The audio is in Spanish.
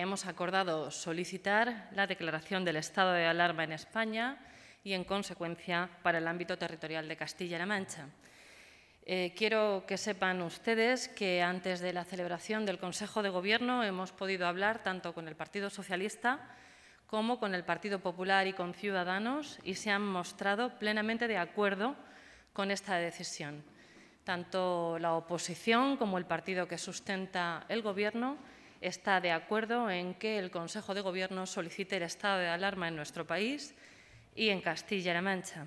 Hemos acordado solicitar la declaración del estado de alarma en España y, en consecuencia, para el ámbito territorial de Castilla-La Mancha. Eh, quiero que sepan ustedes que antes de la celebración del Consejo de Gobierno hemos podido hablar tanto con el Partido Socialista como con el Partido Popular y con Ciudadanos y se han mostrado plenamente de acuerdo con esta decisión. Tanto la oposición como el partido que sustenta el Gobierno está de acuerdo en que el Consejo de Gobierno solicite el estado de alarma en nuestro país y en Castilla-La Mancha.